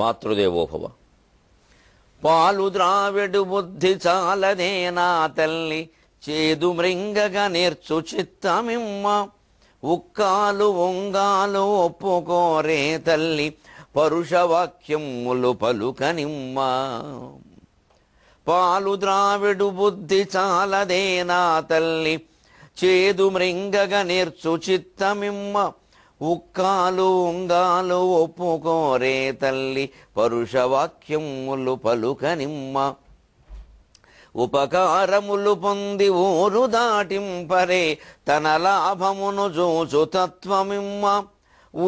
మాతృదేవోభవ పాలు ద్రావిడు బుద్ధి చాలదే నా తల్లి చేదు మృంగగా నేర్చు చిత్తమిమ్మ ఉక్కాలు ఒంగాలు ఒప్పుకోరే తల్లి వాక్యములు పలుకనిమ్మ పాలు ద్రావిడు బుద్ధి చాలదే నా తల్లి చేదు మృంగగా నేర్చు చిత్తమిమ్మ ఉక్కాలు ఉంగాలు ఒప్పుకోరే తల్లి వాక్యములు పలుకనిమ్మ ఉపకారములు పొంది ఊరు దాటింపరే తన లాభమును చూచు తత్వమిమ్మ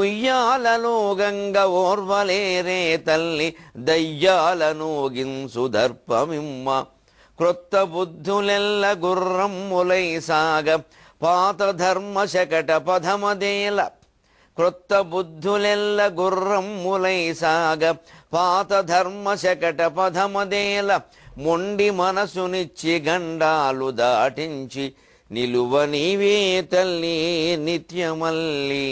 ఉయ్యాలలో గంగ ఓర్వలేరే తల్లి దయ్యాలను గింసు దర్పమిమ్మ క్రొత్త బుద్ధులెల్ల గుర్రమ్ములై సాగ పాత ధర్మ శకట పదమదేల క్రొత్త బుద్ధులెల్ల ములై సాగ పాత ధర్మ శకట పదమదేల మొండి మనసునిచ్చి గండాలు దాటించి నిలువ నీవే తల్లి నిత్యమల్లి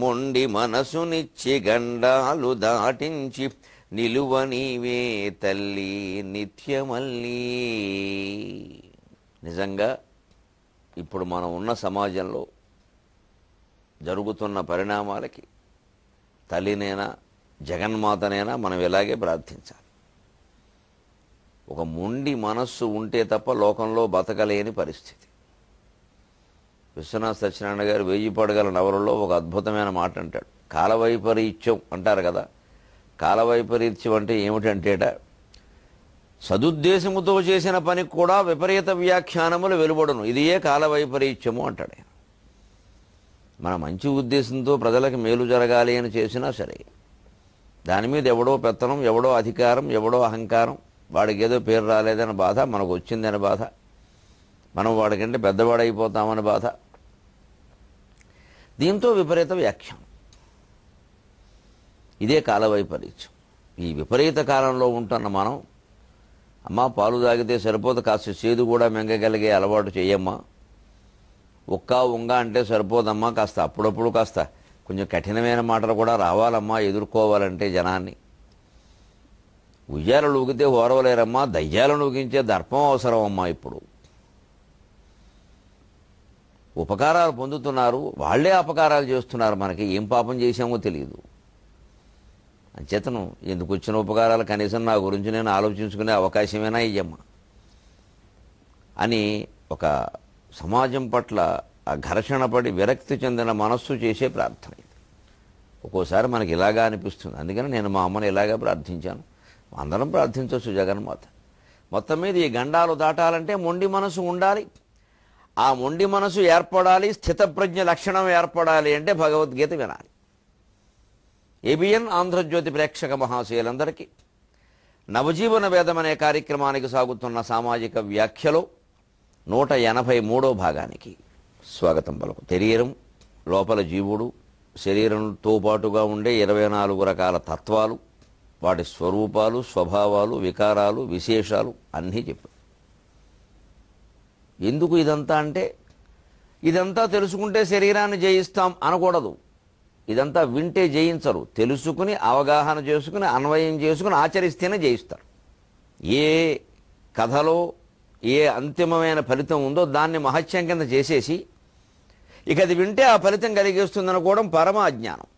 మొండి మనసునిచ్చి గండాలు దాటించి నిలువ నీవే తల్లి నిత్యమల్లి నిజంగా ఇప్పుడు మనం ఉన్న సమాజంలో జరుగుతున్న పరిణామాలకి తల్లినైనా జగన్మాతనైనా మనం ఇలాగే ప్రార్థించాలి ఒక మొండి మనస్సు ఉంటే తప్ప లోకంలో బతకలేని పరిస్థితి విశ్వనాథ్ సత్యనారాయణ గారు వేయి పడగల నవలలో ఒక అద్భుతమైన మాట అంటాడు కాలవైపరీత్యం అంటారు కదా కాలవైపరీత్యం అంటే ఏమిటంటేట సదుద్దేశముతో చేసిన పనికి కూడా విపరీత వ్యాఖ్యానములు వెలువడును ఇది ఏ కాలవైపరీత్యము అంటాడు మన మంచి ఉద్దేశంతో ప్రజలకు మేలు జరగాలి అని చేసినా సరే దాని మీద ఎవడో పెత్తనం ఎవడో అధికారం ఎవడో అహంకారం వాడికి ఏదో పేరు రాలేదని బాధ మనకు వచ్చిందనే బాధ మనం వాడికంటే పెద్దవాడైపోతామని బాధ దీంతో విపరీత వ్యాఖ్యం ఇదే కాల వైపరీత్యం ఈ విపరీత కాలంలో ఉంటున్న మనం అమ్మ పాలు తాగితే సరిపోతే కాస్త చేదు కూడా మెంగగలిగే అలవాటు చేయమ్మా ఒక్క ఉంగ అంటే సరిపోదమ్మా కాస్త అప్పుడప్పుడు కాస్త కొంచెం కఠినమైన మాటలు కూడా రావాలమ్మా ఎదుర్కోవాలంటే జనాన్ని ఉయ్యాలను ఊగితే ఓరవలేరమ్మా దయ్యాలను ఊగించే దర్పం అవసరమమ్మా ఇప్పుడు ఉపకారాలు పొందుతున్నారు వాళ్లే అపకారాలు చేస్తున్నారు మనకి ఏం పాపం చేశామో తెలియదు అంచేతను ఎందుకు వచ్చిన ఉపకారాలు కనీసం నా గురించి నేను ఆలోచించుకునే అవకాశమేనా ఇయ్యమ్మా అని ఒక సమాజం పట్ల ఆ ఘర్షణ పడి విరక్తి చెందిన మనస్సు చేసే ప్రార్థన ఇది ఒక్కోసారి మనకి ఇలాగా అనిపిస్తుంది అందుకని నేను మా అమ్మని ఇలాగా ప్రార్థించాను అందరం ప్రార్థించవచ్చు జగన్మాత మొత్తం మీద ఈ గండాలు దాటాలంటే మొండి మనసు ఉండాలి ఆ మొండి మనసు ఏర్పడాలి స్థితప్రజ్ఞ లక్షణం ఏర్పడాలి అంటే భగవద్గీత వినాలి ఏబిఎన్ ఆంధ్రజ్యోతి ప్రేక్షక మహాశయులందరికీ నవజీవన వేదం అనే కార్యక్రమానికి సాగుతున్న సామాజిక వ్యాఖ్యలో నూట ఎనభై మూడో భాగానికి స్వాగతం పలుకు శరీరం లోపల జీవుడు శరీరంతో పాటుగా ఉండే ఇరవై నాలుగు రకాల తత్వాలు వాటి స్వరూపాలు స్వభావాలు వికారాలు విశేషాలు అన్నీ చెప్పు ఎందుకు ఇదంతా అంటే ఇదంతా తెలుసుకుంటే శరీరాన్ని జయిస్తాం అనకూడదు ఇదంతా వింటే జయించరు తెలుసుకుని అవగాహన చేసుకుని అన్వయం చేసుకుని ఆచరిస్తేనే జయిస్తారు ఏ కథలో ఏ అంతిమమైన ఫలితం ఉందో దాన్ని మహత్యం కింద చేసేసి ఇక అది వింటే ఆ ఫలితం కలిగిస్తుందనుకోవడం పరమ అజ్ఞానం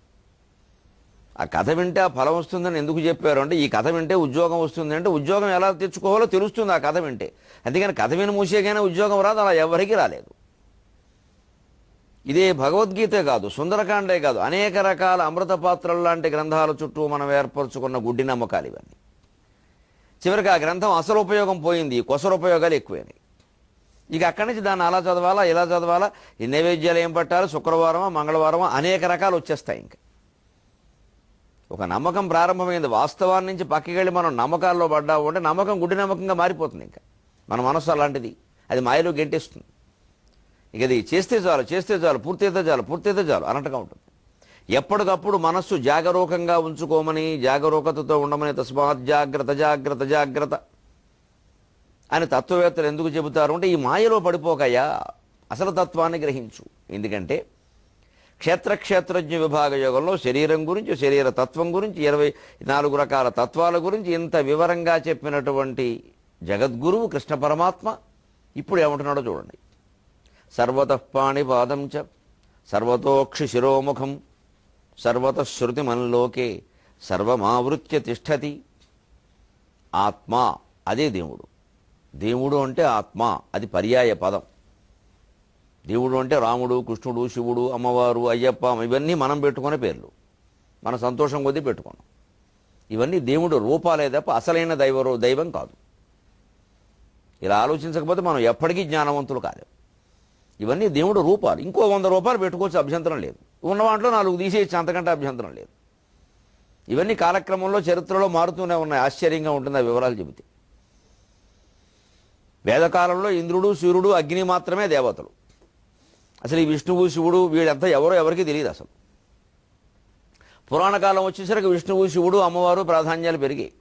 ఆ కథ వింటే ఆ ఫలం వస్తుందని ఎందుకు చెప్పారు అంటే ఈ కథ వింటే ఉద్యోగం వస్తుంది అంటే ఉద్యోగం ఎలా తెచ్చుకోవాలో తెలుస్తుంది ఆ కథ వింటే అందుకని కథ విని మూసేకైనా ఉద్యోగం రాదు అలా ఎవరికి రాలేదు ఇదే భగవద్గీత కాదు సుందరకాండే కాదు అనేక రకాల అమృత పాత్రలు లాంటి గ్రంథాల చుట్టూ మనం ఏర్పరచుకున్న గుడ్డి నమ్మకాలు ఇవన్నీ చివరికి ఆ గ్రంథం అసలు ఉపయోగం పోయింది ఉపయోగాలు ఎక్కువైనాయి ఇక అక్కడి నుంచి దాన్ని అలా చదవాలా ఇలా చదవాలా ఈ నైవేద్యాలు ఏం పట్టాలి శుక్రవారమా మంగళవారమా అనేక రకాలు వచ్చేస్తాయి ఇంకా ఒక నమ్మకం ప్రారంభమైంది వాస్తవాన్ని నుంచి పక్కకి వెళ్ళి మనం నమ్మకాల్లో పడ్డావు అంటే నమ్మకం గుడ్డి నమ్మకంగా మారిపోతుంది ఇంకా మన మనసు అలాంటిది అది మాయలో గెంటేస్తుంది ఇక అది చేస్తే చాలు చేస్తే చాలు పూర్తయితే చాలు పూర్తయితే చాలు అన్నట్టుగా ఉంటుంది ఎప్పటికప్పుడు మనస్సు జాగరూకంగా ఉంచుకోమని జాగరూకతతో ఉండమని తస్మాత్ జాగ్రత్త జాగ్రత్త జాగ్రత్త అని తత్వవేత్తలు ఎందుకు చెబుతారు అంటే ఈ మాయలో పడిపోకయ్యా అసలు తత్వాన్ని గ్రహించు ఎందుకంటే క్షేత్రక్షేత్రజ్ఞ విభాగ యోగంలో శరీరం గురించి శరీర తత్వం గురించి ఇరవై నాలుగు రకాల తత్వాల గురించి ఇంత వివరంగా చెప్పినటువంటి జగద్గురువు కృష్ణ పరమాత్మ ఇప్పుడు ఏమంటున్నాడో చూడండి సర్వతఃపాణి పాదం చ సర్వతోక్షి శిరోముఖం సర్వతశ్రుతి మనలోకే సర్వమావృత్య తిష్టతి ఆత్మ అదే దేవుడు దేవుడు అంటే ఆత్మ అది పర్యాయ పదం దేవుడు అంటే రాముడు కృష్ణుడు శివుడు అమ్మవారు అయ్యప్ప ఇవన్నీ మనం పెట్టుకునే పేర్లు మన సంతోషం కొద్దీ పెట్టుకున్నాం ఇవన్నీ దేవుడు రూపాలే తప్ప అసలైన దైవ దైవం కాదు ఇలా ఆలోచించకపోతే మనం ఎప్పటికీ జ్ఞానవంతులు కాలేము ఇవన్నీ దేవుడు రూపాలు ఇంకో వంద రూపాయలు పెట్టుకోవచ్చు అభ్యంతరం లేదు ఉన్న వాటిలో నాలుగు తీసేయచ్చు అంతకంటే అభ్యంతరం లేదు ఇవన్నీ కాలక్రమంలో చరిత్రలో మారుతూనే ఉన్నాయి ఆశ్చర్యంగా ఉంటుంది ఆ వివరాలు చెబితే వేదకాలంలో ఇంద్రుడు సూర్యుడు అగ్ని మాత్రమే దేవతలు అసలు ఈ విష్ణువు శివుడు వీడంతా ఎవరో ఎవరికి తెలియదు అసలు పురాణకాలం వచ్చేసరికి విష్ణువు శివుడు అమ్మవారు ప్రాధాన్యాలు పెరిగాయి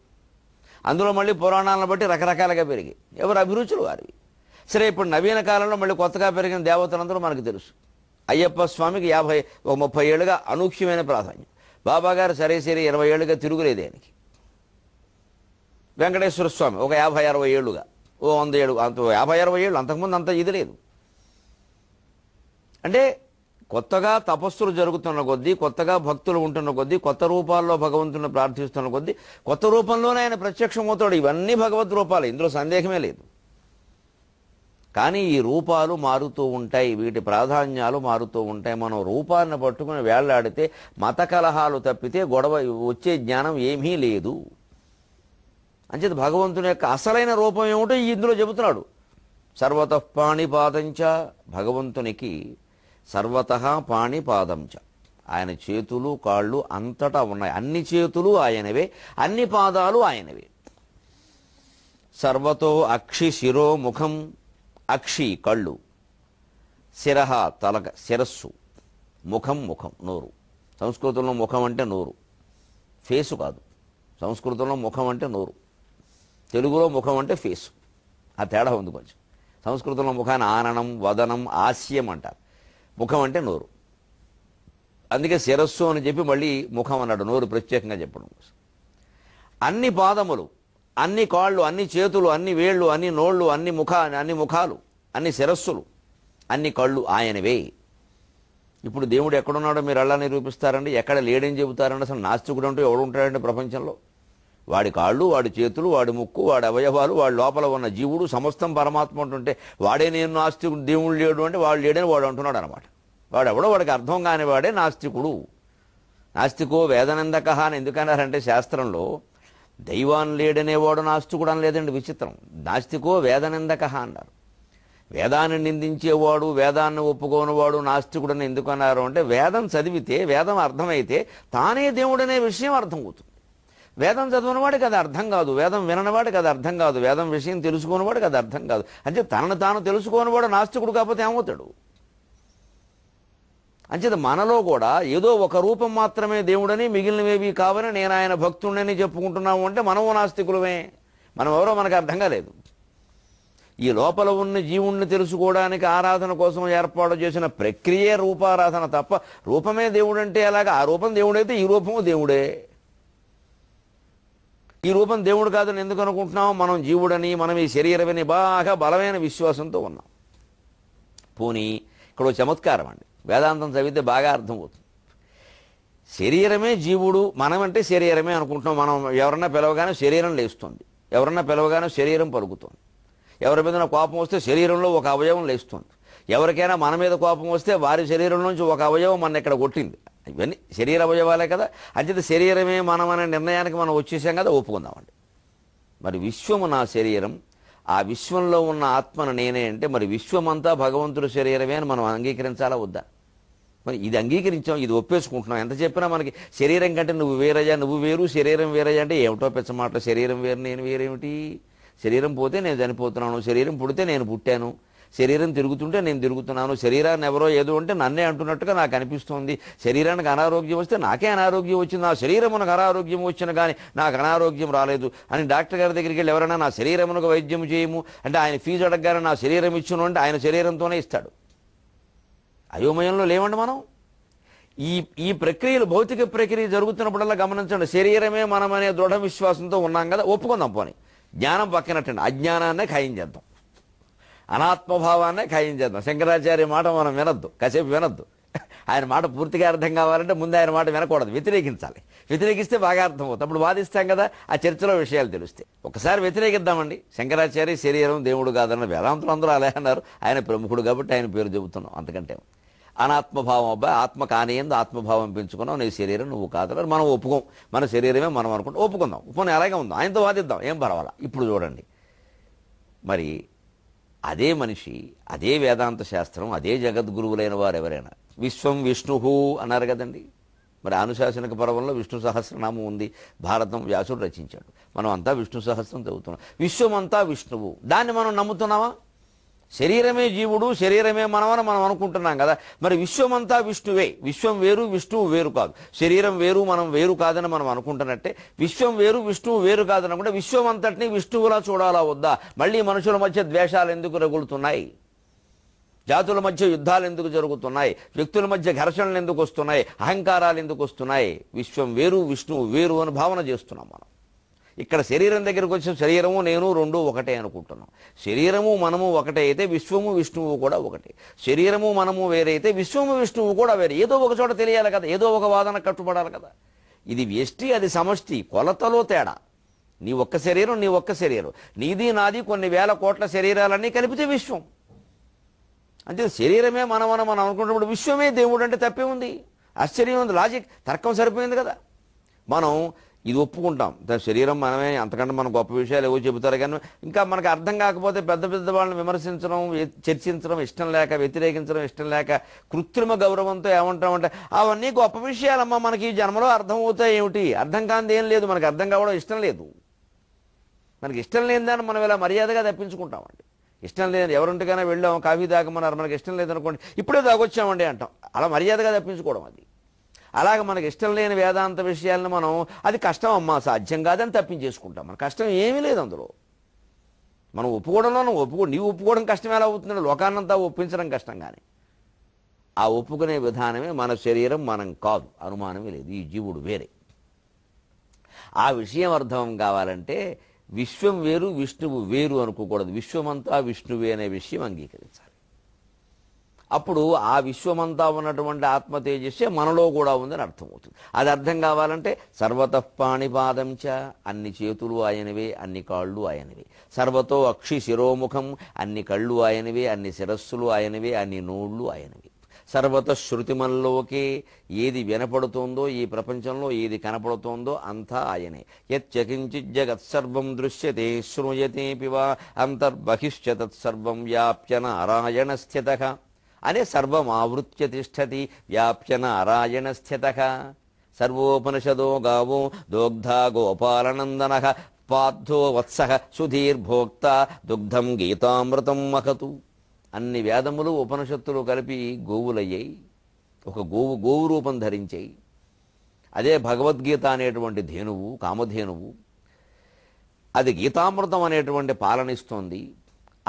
అందులో మళ్ళీ పురాణాలను బట్టి రకరకాలుగా పెరిగాయి ఎవరు అభిరుచులు వారివి సరే ఇప్పుడు నవీన కాలంలో మళ్ళీ కొత్తగా పెరిగిన దేవతలందరూ మనకు తెలుసు అయ్యప్ప స్వామికి యాభై ఒక ముప్పై ఏళ్ళుగా అనూహ్యమైన ప్రాధాన్యం బాబాగారు సరే సరే ఇరవై ఏళ్ళుగా తిరుగులేదు ఆయనకి వెంకటేశ్వర స్వామి ఒక యాభై అరవై ఏళ్ళుగా ఓ వంద ఏడు అంత యాభై అరవై ఏళ్ళు అంతకుముందు అంత ఇది లేదు అంటే కొత్తగా తపస్సులు జరుగుతున్న కొద్దీ కొత్తగా భక్తులు ఉంటున్న కొద్దీ కొత్త రూపాల్లో భగవంతుని ప్రార్థిస్తున్న కొద్దీ కొత్త రూపంలోనే ఆయన ప్రత్యక్షమవుతాడు ఇవన్నీ భగవద్ రూపాలు ఇందులో సందేహమే లేదు కానీ ఈ రూపాలు మారుతూ ఉంటాయి వీటి ప్రాధాన్యాలు మారుతూ ఉంటాయి మనం రూపాన్ని పట్టుకుని వేళ్లాడితే మత కలహాలు తప్పితే గొడవ వచ్చే జ్ఞానం ఏమీ లేదు అంచేత భగవంతుని యొక్క అసలైన రూపం ఏమిటో ఇందులో చెబుతున్నాడు సర్వత పాణిపాదంచ భగవంతునికి సర్వత పాణిపాదంచ ఆయన చేతులు కాళ్ళు అంతటా ఉన్నాయి అన్ని చేతులు ఆయనవే అన్ని పాదాలు ఆయనవే సర్వతో అక్షి శిరో ముఖం అక్షి కళ్ళు శిరహ తలక శిరస్సు ముఖం ముఖం నోరు సంస్కృతంలో ముఖం అంటే నోరు ఫేసు కాదు సంస్కృతంలో ముఖం అంటే నోరు తెలుగులో ముఖం అంటే ఫేసు ఆ తేడా ఉంది కొంచెం సంస్కృతంలో ముఖాన్ని ఆననం వదనం ఆస్యం అంటారు ముఖం అంటే నోరు అందుకే శిరస్సు అని చెప్పి మళ్ళీ ముఖం అన్నాడు నోరు ప్రత్యేకంగా చెప్పడం అన్ని పాదములు అన్ని కాళ్ళు అన్ని చేతులు అన్ని వేళ్ళు అన్ని నోళ్ళు అన్ని ముఖ అన్ని ముఖాలు అన్ని శిరస్సులు అన్ని కళ్ళు ఆయనవే ఇప్పుడు దేవుడు ఎక్కడున్నాడో మీరు అలా నిరూపిస్తారండి ఎక్కడ లేడని చెబుతారండి అసలు నాస్తికుడు అంటూ ఎవడు ఉంటాడండి ప్రపంచంలో వాడి కాళ్ళు వాడి చేతులు వాడి ముక్కు వాడి అవయవాలు వాడి లోపల ఉన్న జీవుడు సమస్తం పరమాత్మ అంటుంటే వాడే నేను నాస్తికుడు దేవుడు లేడు అంటే వాడు లేడని వాడు అంటున్నాడు అనమాట వాడు ఎవడో వాడికి అర్థం కాని వాడే నాస్తికుడు నాస్తికో వేదనందక అని ఎందుకన్నారంటే శాస్త్రంలో దైవాన్ లేడనేవాడు నాస్తికుడు లేదండి విచిత్రం నాస్తికో వేదనిందక అన్నారు వేదాన్ని నిందించేవాడు వేదాన్ని ఒప్పుకోనివాడు నాస్తికుడని ఎందుకు అన్నారు అంటే వేదం చదివితే వేదం అర్థమైతే తానే దేవుడనే విషయం అర్థం అవుతుంది వేదం చదివినవాడికి అది అర్థం కాదు వేదం విననివాడికి అది అర్థం కాదు వేదం విషయం తెలుసుకునేవాడికి అది అర్థం కాదు అంటే తనను తాను తెలుసుకోనివాడు నాస్తికుడు కాకపోతే ఏమవుతాడు అంచేత మనలో కూడా ఏదో ఒక రూపం మాత్రమే దేవుడని మిగిలినవేవి కావని నేను ఆయన భక్తుడని చెప్పుకుంటున్నాము అంటే మనము నాస్తికులమే మనం ఎవరో మనకు అర్థం కాలేదు ఈ లోపల ఉన్న జీవుణ్ణి తెలుసుకోవడానికి ఆరాధన కోసం ఏర్పాటు చేసిన ప్రక్రియే రూపారాధన తప్ప రూపమే దేవుడు అంటే అలాగా ఆ రూపం దేవుడైతే ఈ రూపము దేవుడే ఈ రూపం దేవుడు కాదని ఎందుకు అనుకుంటున్నాం మనం జీవుడని మనం ఈ శరీరమని బాగా బలమైన విశ్వాసంతో ఉన్నాం పోనీ ఇక్కడ చమత్కారం అండి వేదాంతం చదివితే బాగా అర్థమవుతుంది శరీరమే జీవుడు మనమంటే శరీరమే అనుకుంటున్నాం మనం ఎవరన్నా పిలవగానే శరీరం లేస్తుంది ఎవరన్నా పిలవగానే శరీరం పలుకుతుంది ఎవరి మీద కోపం వస్తే శరీరంలో ఒక అవయవం లేస్తుంది ఎవరికైనా మన మీద కోపం వస్తే వారి శరీరం నుంచి ఒక అవయవం మన ఇక్కడ కొట్టింది ఇవన్నీ శరీర అవయవాలే కదా అంచేత శరీరమే మనం అనే నిర్ణయానికి మనం వచ్చేసాం కదా ఒప్పుకుందామండి మరి విశ్వము నా శరీరం ఆ విశ్వంలో ఉన్న ఆత్మను నేనే అంటే మరి విశ్వమంతా భగవంతుడి శరీరమే అని మనం అంగీకరించాలా వద్దా మరి ఇది అంగీకరించాం ఇది ఒప్పేసుకుంటున్నాం ఎంత చెప్పినా మనకి శరీరం కంటే నువ్వు వేరయ్యా నువ్వు వేరు శరీరం వేరయ్యా అంటే ఏమిటో పెంచమాట శరీరం వేరు నేను వేరేమిటి శరీరం పోతే నేను చనిపోతున్నాను శరీరం పుడితే నేను పుట్టాను శరీరం తిరుగుతుంటే నేను తిరుగుతున్నాను శరీరాన్ని ఎవరో ఏదో అంటే నన్నే అంటున్నట్టుగా నాకు అనిపిస్తోంది శరీరానికి అనారోగ్యం వస్తే నాకే అనారోగ్యం వచ్చింది నా శరీరమునకు అనారోగ్యం వచ్చిన కానీ నాకు అనారోగ్యం రాలేదు అని డాక్టర్ గారి దగ్గరికి వెళ్ళి ఎవరైనా నా శరీరమునకు వైద్యం చేయము అంటే ఆయన ఫీజు అడగగానే నా శరీరం ఇచ్చును అంటే ఆయన శరీరంతోనే ఇస్తాడు అయోమయంలో లేవండి మనం ఈ ఈ ప్రక్రియలు భౌతిక ప్రక్రియ జరుగుతున్నప్పుడల్లా గమనించండి శరీరమే మనమనే దృఢ విశ్వాసంతో ఉన్నాం కదా ఒప్పుకుందాం పోని జ్ఞానం పక్కనట్టండి అజ్ఞానాన్నే ఖాయం చేద్దాం అనాత్మభావాన్నే ఖాయం చేద్దాం శంకరాచార్య మాట మనం వినొద్దు కాసేపు వినొద్దు ఆయన మాట పూర్తిగా అర్థం కావాలంటే ముందు ఆయన మాట వినకూడదు వ్యతిరేకించాలి వ్యతిరేకిస్తే బాగా అర్థమవుతుంది అప్పుడు వాదిస్తాం కదా ఆ చర్చలో విషయాలు తెలుస్తే ఒకసారి వ్యతిరేకిద్దామండి శంకరాచార్య శరీరం దేవుడు కాదన్న వేదాంతులు అందరూ అలా అన్నారు ఆయన ప్రముఖుడు కాబట్టి ఆయన పేరు చెబుతున్నాం అంతకంటే అనాత్మభావం అబ్బాయి ఆత్మ కానియందు ఆత్మభావం పెంచుకున్నావు నీ శరీరం నువ్వు కాదు మనం ఒప్పుకోం మన శరీరమే మనం అనుకుంటాం ఒప్పుకుందాం ఒప్పుకొని అలాగే ఉందాం ఆయనతో వాదిద్దాం ఏం పర్వాలా ఇప్పుడు చూడండి మరి అదే మనిషి అదే వేదాంత శాస్త్రం అదే జగద్గురువులైన వారు ఎవరైనా విశ్వం విష్ణుహు అన్నారు కదండి మరి అనుశాసనక పర్వంలో విష్ణు సహస్రనామం ఉంది భారతం వ్యాసుడు రచించాడు మనం అంతా విష్ణు సహస్రం చదువుతున్నాం విశ్వమంతా విష్ణువు దాన్ని మనం నమ్ముతున్నామా శరీరమే జీవుడు శరీరమే మనమని మనం అనుకుంటున్నాం కదా మరి విశ్వమంతా విష్ణువే విశ్వం వేరు విష్ణువు వేరు కాదు శరీరం వేరు మనం వేరు కాదని మనం అనుకుంటున్నట్టే విశ్వం వేరు విష్ణువు వేరు కాదని అనుకుంటే విశ్వం అంతటినీ విష్ణువులా చూడాలా వద్దా మళ్ళీ మనుషుల మధ్య ద్వేషాలు ఎందుకు రగులుతున్నాయి జాతుల మధ్య యుద్ధాలు ఎందుకు జరుగుతున్నాయి వ్యక్తుల మధ్య ఘర్షణలు ఎందుకు వస్తున్నాయి అహంకారాలు ఎందుకు వస్తున్నాయి విశ్వం వేరు విష్ణువు వేరు అని భావన చేస్తున్నాం మనం ఇక్కడ శరీరం దగ్గరకు వచ్చిన శరీరము నేను రెండు ఒకటే అనుకుంటున్నాం శరీరము మనము ఒకటే అయితే విశ్వము విష్ణువు కూడా ఒకటే శరీరము మనము వేరైతే విశ్వము విష్ణువు కూడా వేరే ఏదో ఒక చోట తెలియాలి కదా ఏదో ఒక వాదన కట్టుబడాలి కదా ఇది వ్యష్టి అది సమష్టి కొలతలో తేడా నీ ఒక్క శరీరం నీ ఒక్క శరీరం నీది నాది కొన్ని వేల కోట్ల శరీరాలన్నీ కలిపితే విశ్వం అంతే శరీరమే మనమని మనం అనుకుంటున్నప్పుడు విశ్వమే దేవుడు అంటే తప్పే ఉంది ఆశ్చర్యం ఉంది లాజిక్ తర్కం సరిపోయింది కదా మనం ఇది ఒప్పుకుంటాం శరీరం మనమే అంతకంటే మనం గొప్ప విషయాలు ఏవో చెబుతారు కానీ ఇంకా మనకు అర్థం కాకపోతే పెద్ద పెద్ద వాళ్ళని విమర్శించడం చర్చించడం ఇష్టం లేక వ్యతిరేకించడం ఇష్టం లేక కృత్రిమ గౌరవంతో ఏమంటామంటే అవన్నీ గొప్ప విషయాలమ్మా మనకి ఈ జన్మలో అర్థం అవుతాయి ఏమిటి అర్థం కానిది ఏం లేదు మనకు అర్థం కావడం ఇష్టం లేదు మనకి ఇష్టం లేనిదాన్ని మనం ఇలా మర్యాదగా తప్పించుకుంటామండి ఇష్టం లేదు ఎవరింటికైనా వెళ్ళాం కాఫీ దాకమన్నారు మనకి ఇష్టం లేదనుకోండి ఇప్పుడే దాగొచ్చామండి అంటాం అలా మర్యాదగా తప్పించుకోవడం అది అలాగే మనకి ఇష్టం లేని వేదాంత విషయాలను మనం అది కష్టం అమ్మా సాధ్యం కాదని తప్పించేసుకుంటాం మన కష్టం ఏమీ లేదు అందులో మనం ఒప్పుకోవడంలో ఒప్పుకో నీవు ఒప్పుకోవడం కష్టం ఎలా అవుతుందో లోకాన్నంతా ఒప్పించడం కష్టం కానీ ఆ ఒప్పుకునే విధానమే మన శరీరం మనం కాదు అనుమానమే లేదు ఈ జీవుడు వేరే ఆ విషయం అర్థం కావాలంటే విశ్వం వేరు విష్ణువు వేరు అనుకోకూడదు విశ్వమంతా విష్ణువే అనే విషయం అంగీకరించాలి అప్పుడు ఆ విశ్వమంతా ఉన్నటువంటి ఆత్మ తేజస్సే మనలో కూడా ఉందని అర్థమవుతుంది అది అర్థం కావాలంటే సర్వత చ అన్ని చేతులు ఆయనవే అన్ని కాళ్ళు ఆయనవే సర్వతో అక్షి శిరోముఖం అన్ని కళ్ళు ఆయనవే అన్ని శిరస్సులు ఆయనవే అన్ని నోళ్ళు ఆయనవే సర్వత శృతిమల్లోకి ఏది వినపడుతోందో ఈ ప్రపంచంలో ఏది కనపడుతోందో అంతా ఆయనే యత్కించి జగత్సర్వం దృశ్యతే శృణుయతేపి వా అంతర్బహిష్య తత్సర్వం వ్యాప్య నారాయణ స్థిత అనే సర్వమావృత్య తిష్టతి వ్యాప్య నారాయణ స్థిత సర్వోపనిషదో గావో దోగ్ధా గోపాలనందన పార్థో వత్స సుధీర్భోక్త దుగ్ధం గీతామృతం మహతు అన్ని వేదములు ఉపనిషత్తులు కలిపి గోవులయ్యాయి ఒక గోవు గోవు రూపం ధరించాయి అదే భగవద్గీత అనేటువంటి ధేనువు కామధేనువు అది గీతామృతం అనేటువంటి పాలనిస్తోంది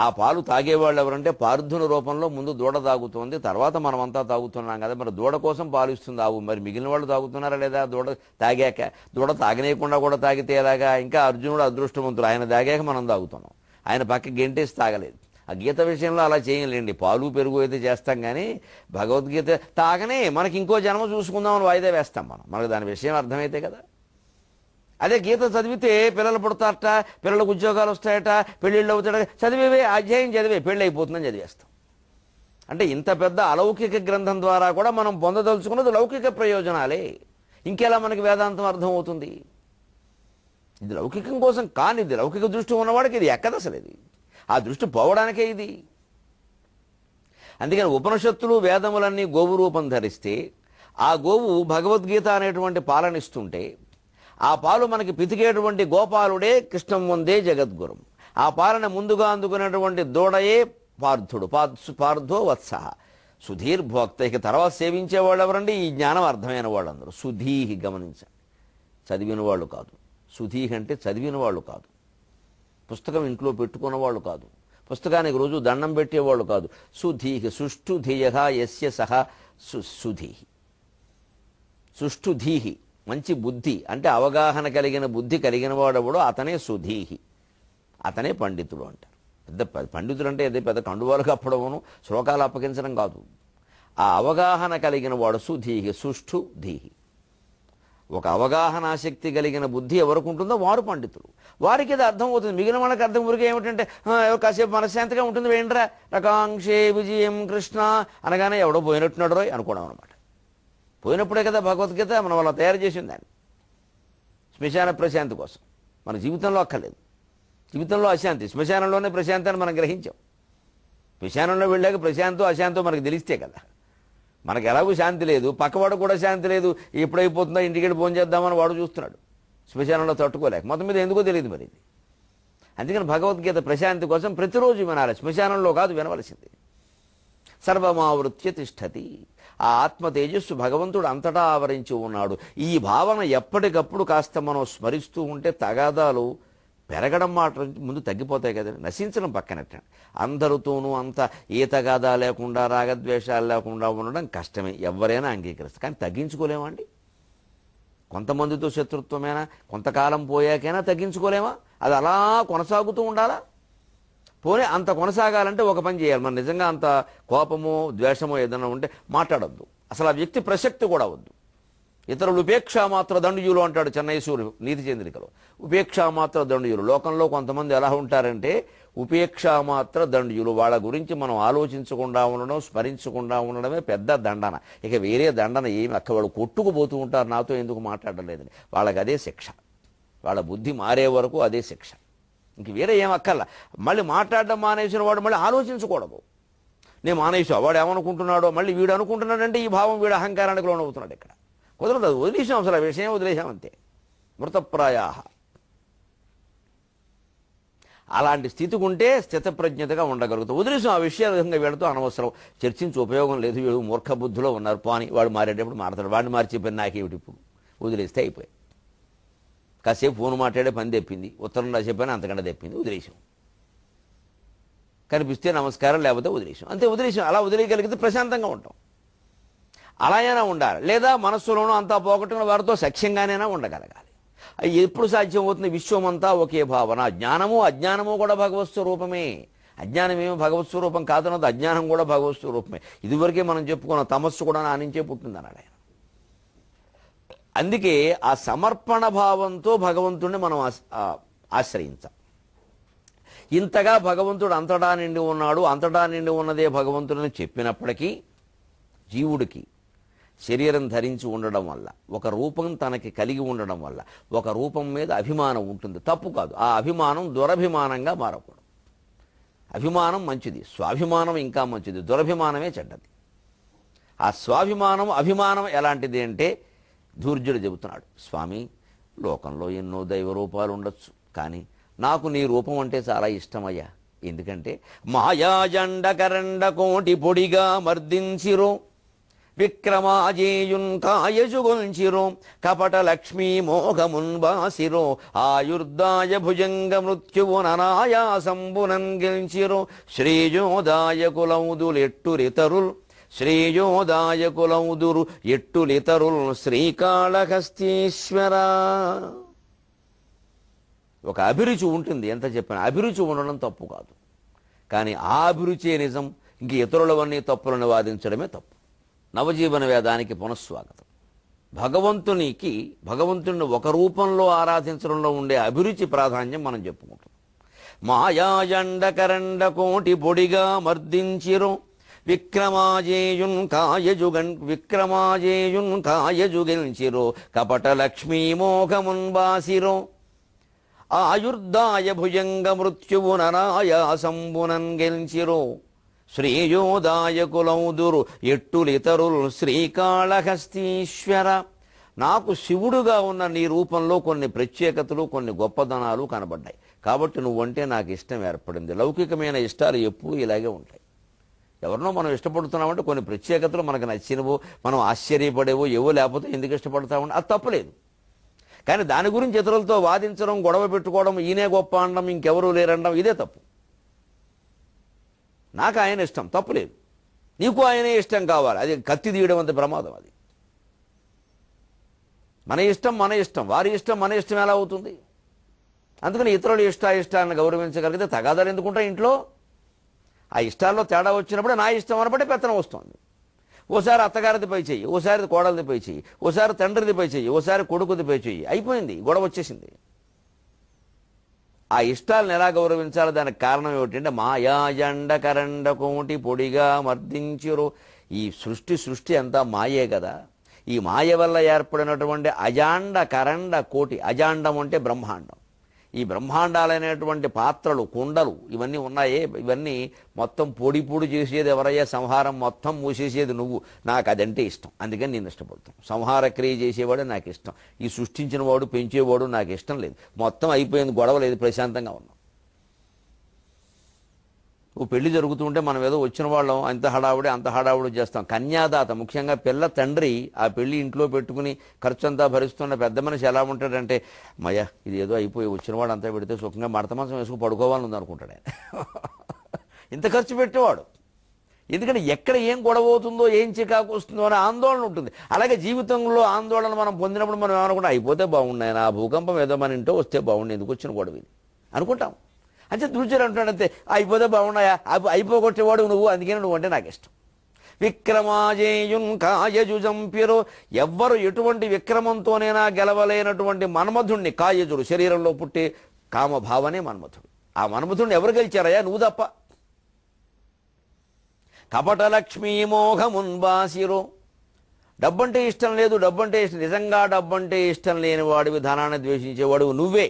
ఆ పాలు తాగేవాళ్ళు ఎవరంటే పారుద్దుల రూపంలో ముందు దూడ తాగుతోంది తర్వాత మనమంతా తాగుతున్నాం కదా మరి దూడ కోసం పాలు ఇస్తుంది ఆవు మరి మిగిలిన వాళ్ళు తాగుతున్నారా లేదా దూడ తాగాక దూడ తాగనేయకుండా కూడా తాగితే ఎలాగా ఇంకా అర్జునుడు అదృష్టవంతుడు ఆయన తాగాక మనం తాగుతున్నాం ఆయన పక్క గెంటేసి తాగలేదు ఆ గీత విషయంలో అలా చేయలేండి పాలు పెరుగు అయితే చేస్తాం కానీ భగవద్గీత తాగనే మనకి ఇంకో జన్మ చూసుకుందామని వాయిదా వేస్తాం మనం మనకు దాని విషయం అర్థమైతే కదా అదే గీత చదివితే పిల్లలు పుడతారట పిల్లలకు ఉద్యోగాలు వస్తాయట పెళ్ళిళ్ళు అవుతాడ చదివేవే అధ్యాయం చదివే పెళ్ళి అయిపోతుందని చదివేస్తాం అంటే ఇంత పెద్ద అలౌకిక గ్రంథం ద్వారా కూడా మనం పొందదలుచుకున్నది లౌకిక ప్రయోజనాలే ఇంకెలా మనకి వేదాంతం అర్థమవుతుంది ఇది లౌకికం కోసం కాని ఇది లౌకిక దృష్టి ఉన్నవాడికి ఇది ఎక్కదసలు ఇది ఆ దృష్టి పోవడానికే ఇది అందుకని ఉపనిషత్తులు వేదములన్నీ గోవు రూపం ధరిస్తే ఆ గోవు భగవద్గీత అనేటువంటి పాలనిస్తుంటే ఆ పాలు మనకి పితికేటువంటి గోపాలుడే కృష్ణం ముందే జగద్గురు ఆ పాలను ముందుగా అందుకునేటువంటి దూడయే పార్థుడు పార్థో వత్స సుధీర్ భోక్త ఇక తర్వాత సేవించే వాళ్ళు ఎవరండి ఈ జ్ఞానం అర్థమైన వాళ్ళందరూ సుధీహి గమనించండి చదివిన వాళ్ళు కాదు సుధీహి అంటే చదివిన వాళ్ళు కాదు పుస్తకం ఇంట్లో పెట్టుకున్న వాళ్ళు కాదు పుస్తకానికి రోజు దండం పెట్టేవాళ్ళు కాదు సుధీహి సుష్ఠుధీయ ఎస్య సహ సుధీహి సుష్ఠుధీహి మంచి బుద్ధి అంటే అవగాహన కలిగిన బుద్ధి కలిగిన వాడెవడో అతనే సుధీహి అతనే పండితుడు అంటారు పెద్ద పండితుడు అంటే అదే పెద్ద కండువాలు కప్పడమును శ్లోకాలు అప్పగించడం కాదు ఆ అవగాహన కలిగిన వాడు సుధీహి సుష్ఠు ధీహి ఒక అవగాహనాశక్తి కలిగిన బుద్ధి ఎవరికి ఉంటుందో వారు పండితులు వారికి ఇది అర్థం అవుతుంది మిగిలిన వాళ్ళకి అర్థం ఊరికి ఏమిటంటే కాసేపు మనశ్శాంతిగా ఉంటుంది వేయండిరా రకాంక్షే విజయం కృష్ణ అనగానే ఎవడో పోయినట్టున్నాడు రోయ్ అనుకోవడం అనమాట పోయినప్పుడే కదా భగవద్గీత మనం వాళ్ళ తయారు చేసింది దాన్ని శ్మశాన ప్రశాంతి కోసం మన జీవితంలో అక్కర్లేదు జీవితంలో అశాంతి శ్మశానంలోనే ప్రశాంతాన్ని మనం గ్రహించాం శ్మశానంలో వెళ్ళాక ప్రశాంతం అశాంతం మనకు తెలిస్తే కదా మనకు ఎలాగూ శాంతి లేదు పక్కవాడు కూడా శాంతి లేదు ఎప్పుడైపోతుందో ఇంటికి వెళ్ళి ఫోన్ చేద్దామని వాడు చూస్తున్నాడు శ్మశానంలో తట్టుకోలేక మొత్తం మీద ఎందుకో తెలియదు మరి ఇది అందుకని భగవద్గీత ప్రశాంతి కోసం ప్రతిరోజు వినాలి శ్మశానంలో కాదు వినవలసింది సర్వమావృత్య తిష్టతి ఆ ఆత్మ తేజస్సు భగవంతుడు అంతటా ఆవరించి ఉన్నాడు ఈ భావన ఎప్పటికప్పుడు కాస్త మనం స్మరిస్తూ ఉంటే తగాదాలు పెరగడం మాట ముందు తగ్గిపోతాయి కదా నశించడం పక్కనట్టండి అందరితోనూ అంత ఏ తగాదా లేకుండా రాగద్వేషాలు లేకుండా ఉండడం కష్టమే ఎవరైనా అంగీకరిస్తారు కానీ తగ్గించుకోలేమండి కొంతమందితో శత్రుత్వమైనా కొంతకాలం పోయాకైనా తగ్గించుకోలేమా అది అలా కొనసాగుతూ ఉండాలా పోనీ అంత కొనసాగాలంటే ఒక పని చేయాలి మనం నిజంగా అంత కోపము ద్వేషము ఏదైనా ఉంటే మాట్లాడద్దు అసలు ఆ వ్యక్తి ప్రసక్తి కూడా వద్దు ఇతరులు మాత్ర దండుయులు అంటాడు చెన్నై సూర్యు నీతి చంద్రికలో మాత్ర దండుయులు లోకంలో కొంతమంది ఎలా ఉంటారంటే ఉపేక్ష మాత్ర దండుయులు వాళ్ళ గురించి మనం ఆలోచించకుండా ఉండడం స్మరించకుండా ఉండడమే పెద్ద దండన ఇక వేరే దండన ఏమి అక్క వాళ్ళు కొట్టుకుపోతూ ఉంటారు నాతో ఎందుకు మాట్లాడలేదని వాళ్ళకి అదే శిక్ష వాళ్ళ బుద్ధి మారే వరకు అదే శిక్ష ఇంక వేరే ఏం అక్కర్ల మళ్ళీ మాట్లాడడం మానేసిన వాడు మళ్ళీ ఆలోచించకూడదు నేను మానేసా వాడు ఏమనుకుంటున్నాడో మళ్ళీ వీడు అనుకుంటున్నాడంటే ఈ భావం వీడు అహంకారానికి లోనవుతున్నాడు ఇక్కడ కుదరదు అది వదిలేసాం అసలు ఆ విషయం వదిలేసాం అంతే మృతప్రాయా అలాంటి స్థితికి ఉంటే స్థితప్రజ్ఞతగా ఉండగలుగుతాం వదిలేసాం ఆ విషయాల విధంగా వీళ్ళతో అనవసరం చర్చించి ఉపయోగం లేదు వీడు బుద్ధిలో ఉన్నారు పాని వాడు మారేటప్పుడు మారతాడు వాడిని మార్చిపోయిన నాకేమిటి ఇప్పుడు వదిలేస్తే అయిపోయాయి కాసేపు ఫోన్ మాట్లాడే పని తెప్పింది ఉత్తరం రాసే పని అంతకంటే తెప్పింది వదిలేసాం కనిపిస్తే నమస్కారం లేకపోతే వదిలేసాం అంతే వదిలేసాం అలా వదిలేయగలిగితే ప్రశాంతంగా ఉంటాం అలాగైనా ఉండాలి లేదా మనస్సులోనూ అంతా పోగొట్టుకున్న వారితో సఖ్యంగానైనా ఉండగలగాలి ఎప్పుడు సాధ్యమవుతుంది విశ్వమంతా ఒకే భావన జ్ఞానము అజ్ఞానము కూడా భగవత్ స్వరూపమే అజ్ఞానం ఏమి భగవత్ స్వరూపం కాదన్నది అజ్ఞానం కూడా భగవత్ స్వరూపమే ఇదివరకే మనం చెప్పుకున్న తమస్సు కూడా నా నుంచే పుట్టిందన్నాడు ఆయన అందుకే ఆ సమర్పణ భావంతో భగవంతుడిని మనం ఆశ్రయించాం ఇంతగా భగవంతుడు అంతటా నిండి ఉన్నాడు అంతటా నిండి ఉన్నదే భగవంతుడని చెప్పినప్పటికీ జీవుడికి శరీరం ధరించి ఉండడం వల్ల ఒక రూపం తనకి కలిగి ఉండడం వల్ల ఒక రూపం మీద అభిమానం ఉంటుంది తప్పు కాదు ఆ అభిమానం దురభిమానంగా మారకూడదు అభిమానం మంచిది స్వాభిమానం ఇంకా మంచిది దురభిమానమే చెడ్డది ఆ స్వాభిమానం అభిమానం ఎలాంటిది అంటే ధూర్జుడు చెబుతున్నాడు స్వామి లోకంలో ఎన్నో దైవ రూపాలు ఉండొచ్చు కానీ నాకు నీ రూపం అంటే చాలా ఇష్టమయ్యా ఎందుకంటే కరండ కోటి పొడిగా మర్దించిరో విక్రమాజేయున్ కాయజుగొంచిరో కపట లక్ష్మీ మోహమున్ బాసిరో ఆయుర్దాయ భుజంగ మృత్యువుననాయాసంబునన్ గెలిచిరో శ్రీజోదాయ కులౌదులెట్టురితరుల్ శ్రేయోదాయకులౌదురు ఎట్టులితరుల్ శ్రీకాళహస్తీశ్వర ఒక అభిరుచి ఉంటుంది ఎంత చెప్పినా అభిరుచి ఉండడం తప్పు కాదు కానీ ఆ అభిరుచే నిజం ఇంక ఇతరులవన్నీ తప్పులను వాదించడమే తప్పు నవజీవన వేదానికి పునఃస్వాగతం భగవంతునికి భగవంతుని ఒక రూపంలో ఆరాధించడంలో ఉండే అభిరుచి ప్రాధాన్యం మనం చెప్పుకుంటాం మాయాజండకరండ కోటి పొడిగా మర్దించిరో విక్రమాజేయున్ కాయజుగన్ విక్రమాజేయున్ కాయజుగెల్చిరో కపట లక్ష్మీ బాసిరో ఆయుర్దాయ భుజంగ మృత్యువుననాయాసంబునన్ గెల్చిరో గెలిచిరో కులౌదురు ఎట్టులితరుల్ శ్రీకాళహస్తీశ్వర నాకు శివుడుగా ఉన్న నీ రూపంలో కొన్ని ప్రత్యేకతలు కొన్ని గొప్పదనాలు కనబడ్డాయి కాబట్టి నువ్వంటే నాకు ఇష్టం ఏర్పడింది లౌకికమైన ఇష్టాలు ఎప్పుడూ ఇలాగే ఉంటాయి ఎవరినో మనం ఇష్టపడుతున్నామంటే కొన్ని ప్రత్యేకతలు మనకు నచ్చినవు మనం ఆశ్చర్యపడేవో ఏవో లేకపోతే ఎందుకు ఇష్టపడతామని అది తప్పలేదు కానీ దాని గురించి ఇతరులతో వాదించడం గొడవ పెట్టుకోవడం ఈయనే గొప్ప అనడం ఇంకెవరూ లేరనడం ఇదే తప్పు నాకు ఆయన ఇష్టం తప్పులేదు నీకు ఆయనే ఇష్టం కావాలి అది కత్తి తీయడం అంత ప్రమాదం అది మన ఇష్టం మన ఇష్టం వారి ఇష్టం మన ఇష్టం ఎలా అవుతుంది అందుకని ఇతరుల ఇష్టాయిష్టాన్ని గౌరవించగలిగితే తగాదాలు ఎందుకుంటా ఇంట్లో ఆ ఇష్టాల్లో తేడా వచ్చినప్పుడు నా ఇష్టం అనబడి పెత్తనం వస్తుంది ఓసారి అత్తగారిది పై చెయ్యి ఓసారి కోడలిది పై చెయ్యి ఓసారి తండ్రిది పై చెయ్యి ఓసారి కొడుకుది పై చెయ్యి అయిపోయింది గొడవ వచ్చేసింది ఆ ఇష్టాలను ఎలా గౌరవించాలో దానికి కారణం ఏమిటంటే మాయాజండ కరండ కోటి పొడిగా మర్దించిరు ఈ సృష్టి సృష్టి అంతా మాయే కదా ఈ మాయ వల్ల ఏర్పడినటువంటి అజాండ కరండ కోటి అజాండం అంటే బ్రహ్మాండం ఈ బ్రహ్మాండాలైనటువంటి పాత్రలు కుండలు ఇవన్నీ ఉన్నాయే ఇవన్నీ మొత్తం పొడి పొడి చేసేది ఎవరయ్యా సంహారం మొత్తం మూసేసేది నువ్వు నాకు అదంటే ఇష్టం అందుకని నేను ఇష్టపడతాను సంహార క్రియ చేసేవాడు నాకు ఇష్టం ఈ సృష్టించిన వాడు పెంచేవాడు నాకు ఇష్టం లేదు మొత్తం అయిపోయింది గొడవ లేదు ప్రశాంతంగా ఉన్నాం ఓ పెళ్లి జరుగుతుంటే మనం ఏదో వచ్చిన వాళ్ళం అంత హడావుడి అంత హడావుడి చేస్తాం కన్యాదాత ముఖ్యంగా పిల్ల తండ్రి ఆ పెళ్లి ఇంట్లో పెట్టుకుని ఖర్చంతా భరిస్తున్న పెద్ద మనిషి ఎలా ఉంటాడంటే మయ ఇది ఏదో అయిపోయి వచ్చిన వాడు అంతా పెడితే సుఖంగా మడతమాసం వేసుకుని పడుకోవాలని ఉందనుకుంటాడు ఆయన ఇంత ఖర్చు పెట్టేవాడు ఎందుకంటే ఎక్కడ ఏం గొడవ అవుతుందో ఏం చికాకు వస్తుందో అనే ఆందోళన ఉంటుంది అలాగే జీవితంలో ఆందోళన మనం పొందినప్పుడు మనం ఏమనుకుంటాం అయిపోతే బాగుండే ఆ భూకంపం ఏదో మన ఇంటో వస్తే బాగుండే ఎందుకు వచ్చిన గొడవ ఇది అనుకుంటాం అంటే దుర్జుడు అంటున్నాడంతే అంతే అయిపోతే బాగున్నాయా అయిపోగొట్టేవాడు నువ్వు అందుకే నువ్వు అంటే నాకు ఇష్టం విక్రమాజేయున్ కాయజుజంపిరు ఎవ్వరు ఎటువంటి విక్రమంతోనైనా గెలవలేనటువంటి మన్మధుణ్ణి కాయజుడు శరీరంలో పుట్టి కామభావనే మన్మధుడు ఆ మన్మధుణ్ణి ఎవరు గెలిచారయ్యా నువ్వు తప్ప బాసిరు డబ్బంటే ఇష్టం లేదు డబ్బంటే ఇష్టం నిజంగా డబ్బంటే ఇష్టం లేని వాడివి ధనాన్ని ద్వేషించేవాడు నువ్వే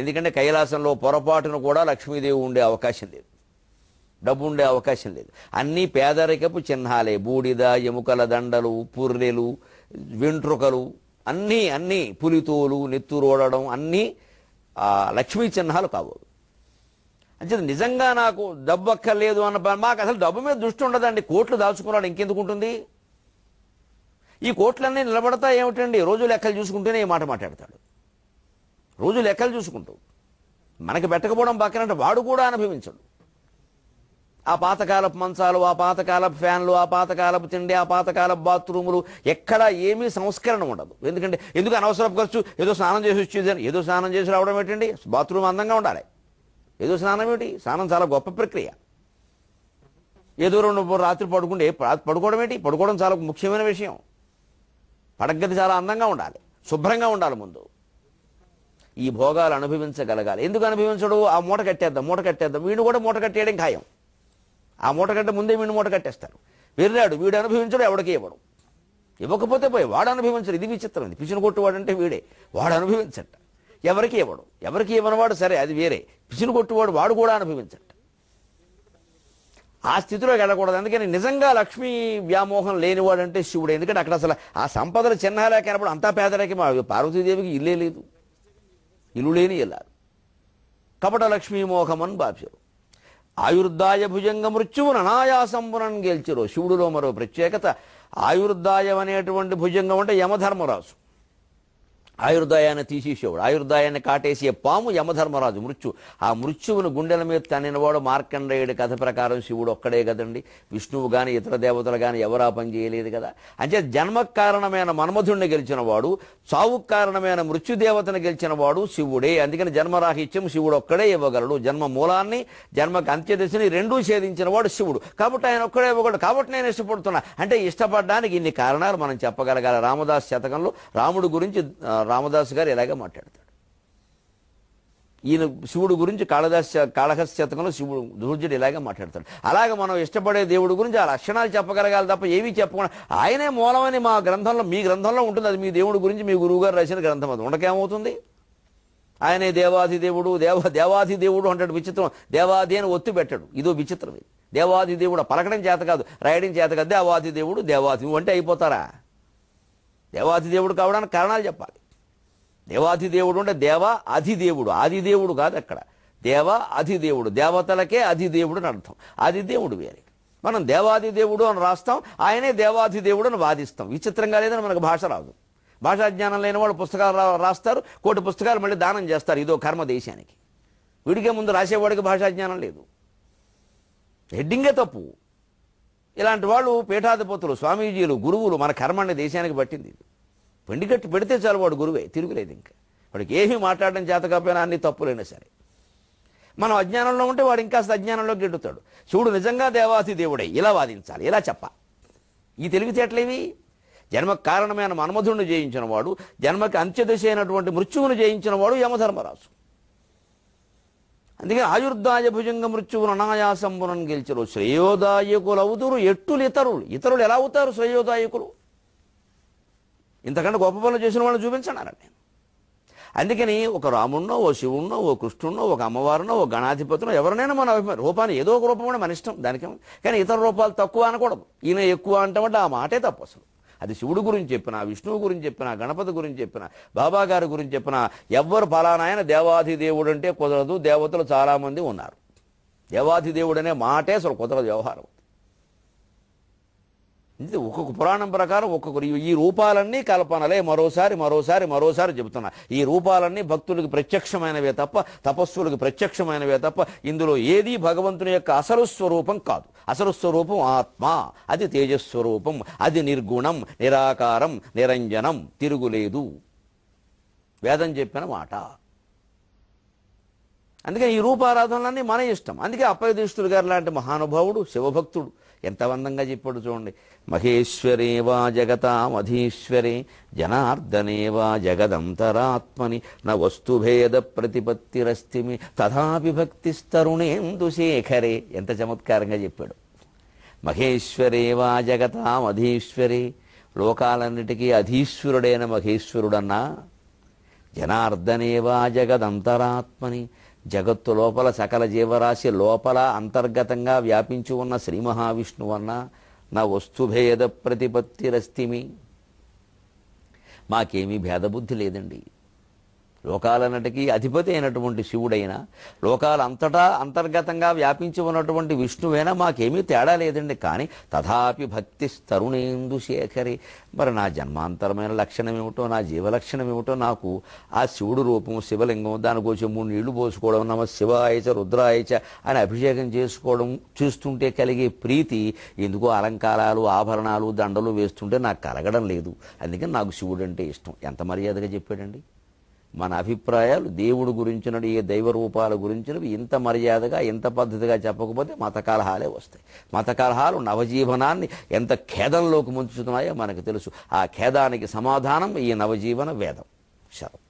ఎందుకంటే కైలాసంలో పొరపాటును కూడా లక్ష్మీదేవి ఉండే అవకాశం లేదు డబ్బు ఉండే అవకాశం లేదు అన్నీ పేదరికపు చిహ్నాలే బూడిద ఎముకల దండలు పుర్రెలు వెంట్రుకలు అన్నీ అన్నీ పులితోలు నెత్తురోడడం అన్నీ లక్ష్మీ చిహ్నాలు కావు అంచేత నిజంగా నాకు డబ్బు అక్కర్లేదు అన్న మాకు అసలు డబ్బు మీద దృష్టి ఉండదండి కోట్లు దాచుకున్నాడు ఇంకెందుకు ఉంటుంది ఈ కోట్లన్నీ నిలబడతా ఏమిటండి రోజు లెక్కలు చూసుకుంటేనే ఈ మాట మాట్లాడతాడు రోజు లెక్కలు చూసుకుంటావు మనకి పెట్టకపోవడం పక్కనంటే వాడు కూడా అనుభవించడు ఆ పాతకాలపు మంచాలు ఆ పాతకాలపు ఫ్యాన్లు ఆ పాతకాలపు తిండి ఆ పాతకాలపు బాత్రూములు ఎక్కడా ఏమీ సంస్కరణ ఉండదు ఎందుకంటే ఎందుకు అనవసర ఖర్చు ఏదో స్నానం చేసి వచ్చేదని ఏదో స్నానం చేసి రావడం ఏంటండి బాత్రూమ్ అందంగా ఉండాలి ఏదో స్నానం ఏమిటి స్నానం చాలా గొప్ప ప్రక్రియ ఏదో రెండు రాత్రి పడుకుంటే పడుకోవడం ఏంటి పడుకోవడం చాలా ముఖ్యమైన విషయం పడగది చాలా అందంగా ఉండాలి శుభ్రంగా ఉండాలి ముందు ఈ భోగాలు అనుభవించగలగాలి ఎందుకు అనుభవించడు ఆ మూట కట్టేద్దాం మూట కట్టేద్దాం వీడు కూడా మూట కట్టేయడం ఖాయం ఆ మూట కట్టే ముందే వీడిని మూట కట్టేస్తారు వెళ్ళాడు వీడు అనుభవించడు ఎవడికి ఇవ్వడు ఇవ్వకపోతే పోయి వాడు అనుభవించడు ఇది విచిత్రం ఇది పిచ్చిన కొట్టువాడంటే వీడే వాడు అనుభవించట ఎవరికి ఇవ్వడు ఎవరికి ఇవ్వనవాడు సరే అది వేరే పిచ్చిన కొట్టువాడు వాడు కూడా అనుభవించట ఆ స్థితిలోకి వెళ్ళకూడదు అందుకని నిజంగా లక్ష్మీ వ్యామోహం లేనివాడంటే శివుడు ఎందుకంటే అక్కడ అసలు ఆ సంపదల చిహ్నాలే కనపడం అంతా పేదలకి మా పార్వతీదేవికి ఇల్లే లేదు ఇలులేని ಇಲ್ಲ కపట లక్ష్మీమోహమన్ బాభ్యులు ఆయుర్దాయ భుజంగ మృత్యువును అనాయాసంబునని గెలిచిరు శివుడులో మరో ప్రత్యేకత ఆయుర్దాయం అనేటువంటి భుజంగం అంటే యమధర్మరాజు ఆయుర్దాయాన్ని తీసేసేవాడు ఆయుర్దాయాన్ని కాటేసే పాము యమధర్మరాజు మృత్యు ఆ మృత్యువును గుండెల మీద తనినవాడు మార్కండేయుడి కథ ప్రకారం శివుడు ఒక్కడే కదండి విష్ణువు గాని ఇతర దేవతలు గాని ఎవరా పని చేయలేదు కదా అంటే జన్మ కారణమైన మన్మధుణ్ణి గెలిచినవాడు చావు కారణమైన మృత్యుదేవతను గెలిచినవాడు శివుడే అందుకని జన్మరాహిత్యం శివుడు ఒక్కడే ఇవ్వగలడు జన్మ మూలాన్ని జన్మకు అంత్యదశని రెండూ వాడు శివుడు కాబట్టి ఆయన ఒక్కడే ఇవ్వగలడు కాబట్టి నేను ఇష్టపడుతున్నా అంటే ఇష్టపడడానికి ఇన్ని కారణాలు మనం చెప్పగలగాలి రామదాస్ శతకంలో రాముడు గురించి రామదాసు గారు ఇలాగే మాట్లాడతాడు ఈయన శివుడు గురించి కాళదాస్ కాళహస్ శతకంలో శివుడు ధూర్జుడు ఇలాగే మాట్లాడతాడు అలాగే మనం ఇష్టపడే దేవుడి గురించి ఆ లక్షణాలు చెప్పగలగాలి తప్ప ఏమీ చెప్పకుండా ఆయనే మూలమని మా గ్రంథంలో మీ గ్రంథంలో ఉంటుంది అది మీ దేవుడి గురించి మీ గురువు గారు రాసిన గ్రంథం అది ఉండకేమవుతుంది ఆయనే దేవాది దేవుడు దేవ దేవాది దేవుడు అంటాడు విచిత్రం దేవాది అని ఒత్తి పెట్టాడు ఇదో విచిత్రం ఇది దేవాది దేవుడు పలకడం చేత కాదు రాయడం చేత కాదు దేవాది దేవుడు దేవాది అంటే అయిపోతారా దేవాది దేవుడు కావడానికి కారణాలు చెప్పాలి దేవాధిదేవుడు అంటే దేవ అధిదేవుడు ఆదిదేవుడు కాదు అక్కడ దేవ అధిదేవుడు దేవతలకే అధిదేవుడు అని అర్థం ఆదిదేవుడు వేరే మనం దేవాదిదేవుడు అని రాస్తాం ఆయనే దేవాధిదేవుడు అని వాదిస్తాం విచిత్రంగా లేదని మనకు భాష రాదు భాషా జ్ఞానం లేని వాళ్ళు పుస్తకాలు రాస్తారు కోటి పుస్తకాలు మళ్ళీ దానం చేస్తారు ఇదో కర్మ దేశానికి వీడికే ముందు రాసేవాడికి భాషా జ్ఞానం లేదు హెడ్డింగే తప్పు ఇలాంటి వాళ్ళు పీఠాధిపతులు స్వామీజీలు గురువులు మన కర్మ దేశానికి పట్టింది ఇది పెండికట్టు పెడితే చాలు వాడు గురువే తిరుగులేదు ఇంకా వాడికి ఏమీ మాట్లాడడం చేత కాకపోయినా అన్ని తప్పులైనా సరే మనం అజ్ఞానంలో ఉంటే వాడు ఇంకా అజ్ఞానంలో గెడుతాడు చూడు నిజంగా దేవాసి దేవుడే ఇలా వాదించాలి ఇలా చెప్ప ఈ తెలివితేటలేవి జన్మ కారణమైన మన్మధుడిని జయించిన వాడు జన్మకి అంత్యదశ అయినటువంటి మృత్యువును జయించిన వాడు యమధర్మరాజు అందుకని ఆయుర్దాయ భుజంగ మృత్యువును అనాయాసంబునని గెలిచరు శ్రేయోదాయకులు అవుతురు ఎట్టులు ఇతరులు ఇతరులు ఎలా అవుతారు శ్రేయోదాయకులు ఇంతకంటే గొప్ప పనులు చేసిన వాళ్ళని చూపించండి అందుకని ఒక రాముణ్ణో ఓ శివుణ్ణో ఓ కృష్ణుణ్ణో ఒక అమ్మవారినో ఓ గణాధిపతినో ఎవరినైనా మన అభిమాని రూపాన్ని ఏదో ఒక రూపం మన ఇష్టం దానికి కానీ ఇతర రూపాలు తక్కువ అనకూడదు ఈయన ఎక్కువ అంటామంటే ఆ మాటే తప్పు అసలు అది శివుడు గురించి చెప్పిన విష్ణువు గురించి చెప్పిన గణపతి గురించి చెప్పిన బాబా గారి గురించి చెప్పిన ఎవ్వరు ఫలానాయన దేవాది దేవుడు అంటే కుదరదు దేవతలు చాలామంది ఉన్నారు దేవాది దేవుడు అనే మాటే అసలు కుదరదు వ్యవహారం ఇది ఒక్కొక్క పురాణం ప్రకారం ఒక్కొక్కరు ఈ రూపాలన్నీ కల్పనలే మరోసారి మరోసారి మరోసారి చెబుతున్నా ఈ రూపాలన్నీ భక్తులకు ప్రత్యక్షమైనవే తప్ప తపస్సులకు ప్రత్యక్షమైనవే తప్ప ఇందులో ఏది భగవంతుని యొక్క అసలు స్వరూపం కాదు అసలు స్వరూపం ఆత్మ అది తేజస్వరూపం అది నిర్గుణం నిరాకారం నిరంజనం తిరుగులేదు వేదం చెప్పిన మాట అందుకే ఈ రూపారాధనలన్నీ మన ఇష్టం అందుకే అప్పయదీష్టులు గారు లాంటి మహానుభావుడు శివభక్తుడు ఎంత అందంగా చెప్పాడు చూడండి మహేశ్వరే వా జగతామధీశ్వరే జనార్దనే వా జగదంతరాత్మని నా వస్తుభేద ప్రతిపత్తిరస్తిమి తథా శేఖరే ఎంత చమత్కారంగా చెప్పాడు మహేశ్వరే వా జగతామధీశ్వరే లోకాలన్నిటికీ అధీశ్వరుడైన మహేశ్వరుడన్నా జనార్దనేవా జగదంతరాత్మని జగత్తు లోపల సకల జీవరాశి లోపల అంతర్గతంగా వ్యాపించి ఉన్న శ్రీ అన్న నా వస్తుభేద ప్రతిపత్తిరస్తిమి మాకేమీ భేదబుద్ధి లేదండి లోకాలన్నటికీ అధిపతి అయినటువంటి శివుడైనా లోకాలంతటా అంతర్గతంగా వ్యాపించి ఉన్నటువంటి విష్ణువైనా మాకేమీ తేడా లేదండి కానీ తథాపి భక్తి తరుణేందు శేఖరి మరి నా జన్మాంతరమైన లక్షణం ఏమిటో నా జీవలక్షణం ఏమిటో నాకు ఆ శివుడు రూపం శివలింగం దానికి మూడు నీళ్లు పోసుకోవడం నమ రుద్ర ఆయచ అని అభిషేకం చేసుకోవడం చూస్తుంటే కలిగే ప్రీతి ఎందుకో అలంకారాలు ఆభరణాలు దండలు వేస్తుంటే నాకు కలగడం లేదు అందుకని నాకు శివుడు అంటే ఇష్టం ఎంత మర్యాదగా చెప్పాడండి మన అభిప్రాయాలు దేవుడు గురించిన ఏ దైవ రూపాల గురించినవి ఇంత మర్యాదగా ఇంత పద్ధతిగా చెప్పకపోతే మత కలహాలే వస్తాయి మత కలహాలు నవజీవనాన్ని ఎంత ఖేదంలోకి ముంచుతున్నాయో మనకు తెలుసు ఆ ఖేదానికి సమాధానం ఈ నవజీవన వేదం శరం